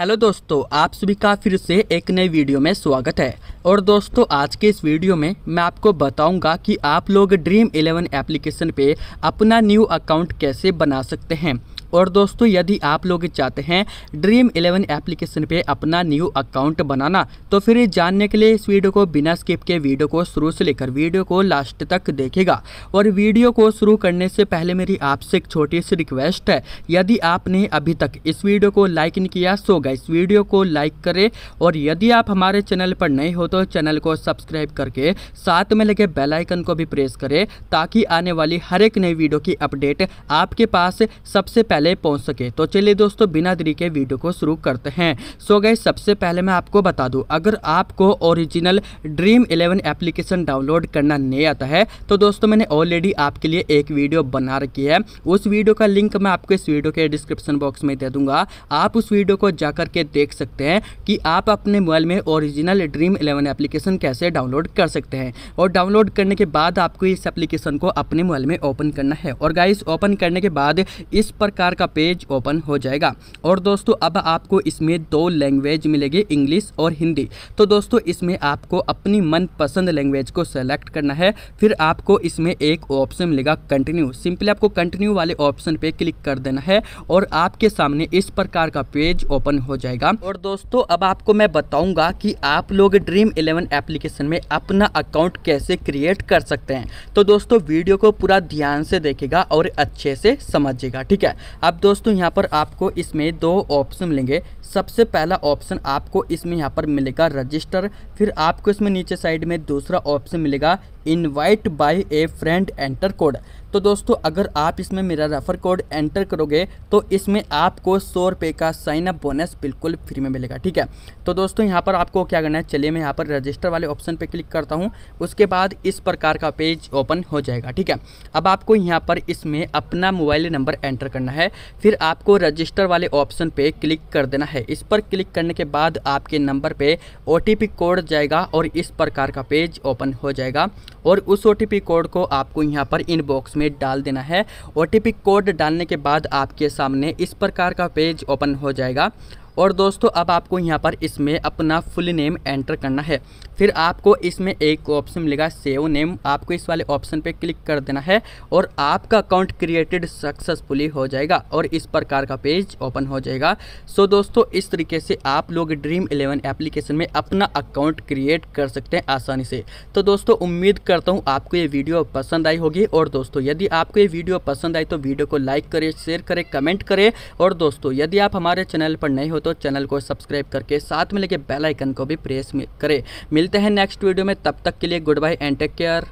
hello दोस्तों आप सभी का फिर से एक नए वीडियो में स्वागत है और दोस्तों आज के इस वीडियो में मैं आपको बताऊंगा कि आप लोग ड्रीम इलेवन एप्लीकेशन पे अपना न्यू अकाउंट कैसे बना सकते हैं और दोस्तों यदि आप लोग चाहते हैं ड्रीम इलेवन एप्लीकेशन पे अपना न्यू अकाउंट बनाना तो फिर जानने के लिए इस वीडियो को बिना स्किप के वीडियो को शुरू से लेकर वीडियो को लास्ट तक देखेगा और वीडियो को शुरू करने से पहले मेरी आपसे एक छोटी सी रिक्वेस्ट है यदि आपने अभी तक इस वीडियो को लाइक नहीं किया सो गए इस वीडियो को लाइक करें और यदि आप हमारे चैनल पर नए हो तो चैनल को सब्सक्राइब करके साथ में लगे बेलाइकन को भी प्रेस करें ताकि आने वाली हर एक नई वीडियो की अपडेट आपके पास सबसे पहले पहले पहुंच सके तो चलिए दोस्तों बिना देरी के वीडियो को शुरू करते हैं सो गए सबसे पहले मैं आपको बता दूं अगर आपको original dream eleven application download करना नहीं आता है तो दोस्तों मैंने ऑलरेडी आपके लिए एक वीडियो बना रखी है उस वीडियो का लिंक मैं आपको इस वीडियो के डिस्क्रिप्शन बॉक्स में दे दूंगा आप उस वीडियो को जा के देख सकते हैं कि आप अपने मोबाइल में ओरिजिनल ड्रीम इलेवन एप्लीकेशन कैसे डाउनलोड कर सकते हैं और डाउनलोड करने के बाद आपको इस एप्लीकेशन को अपने मोबाइल में ओपन करना है और गाइस ओपन करने के बाद इस प्रकार प्रकार का पेज ओपन हो जाएगा और दोस्तों अब आपको इसमें दो लैंग्वेज मिलेगी इंग्लिश और हिंदी तो दोस्तों इसमें आपको अपनी मनपसंद लैंग्वेज को सेलेक्ट करना है फिर आपको इसमें एक ऑप्शन मिलेगा कंटिन्यू सिंपली आपको कंटिन्यू वाले ऑप्शन पर क्लिक कर देना है और आपके सामने इस प्रकार का पेज ओपन हो जाएगा और दोस्तों अब आपको मैं बताऊँगा कि आप लोग ड्रीम इलेवन एप्लीकेशन में अपना अकाउंट कैसे क्रिएट कर सकते हैं तो दोस्तों वीडियो को पूरा ध्यान से देखेगा और अच्छे से समझेगा ठीक है अब दोस्तों यहाँ पर आपको इसमें दो ऑप्शन मिलेंगे सबसे पहला ऑप्शन आपको इसमें यहाँ पर मिलेगा रजिस्टर फिर आपको इसमें नीचे साइड में दूसरा ऑप्शन मिलेगा invite by a friend enter code तो दोस्तों अगर आप इसमें मेरा रेफर कोड एंटर करोगे तो इसमें आपको सौ रुपये का साइन अप बोनस बिल्कुल फ्री में मिलेगा ठीक है तो दोस्तों यहाँ पर आपको क्या करना है चलिए मैं यहाँ पर रजिस्टर वाले ऑप्शन पे क्लिक करता हूँ उसके बाद इस प्रकार का पेज ओपन हो जाएगा ठीक है अब आपको यहाँ पर इसमें अपना मोबाइल नंबर एंटर करना है फिर आपको रजिस्टर वाले ऑप्शन पर क्लिक कर देना है इस पर क्लिक करने के बाद आपके नंबर पर ओ कोड जाएगा और इस प्रकार का पेज ओपन हो जाएगा और उस ओ कोड को आपको यहाँ पर इनबॉक्स में डाल देना है ओ कोड डालने के बाद आपके सामने इस प्रकार का पेज ओपन हो जाएगा और दोस्तों अब आपको यहाँ पर इसमें अपना फुल नेम एंटर करना है फिर आपको इसमें एक ऑप्शन मिलेगा सेव नेम आपको इस वाले ऑप्शन पे क्लिक कर देना है और आपका अकाउंट क्रिएटेड सक्सेसफुली हो जाएगा और इस प्रकार का पेज ओपन हो जाएगा सो दोस्तों इस तरीके से आप लोग ड्रीम इलेवन एप्लीकेशन में अपना अकाउंट क्रिएट कर सकते हैं आसानी से तो दोस्तों उम्मीद करता हूँ आपको ये वीडियो पसंद आई होगी और दोस्तों यदि आपको ये वीडियो पसंद आई तो वीडियो को लाइक करें शेयर करें कमेंट करें और दोस्तों यदि आप हमारे चैनल पर नए हो तो तो चैनल को सब्सक्राइब करके साथ में लेके बेलाइकन को भी प्रेस करें मिलते हैं नेक्स्ट वीडियो में तब तक के लिए goodbye and take care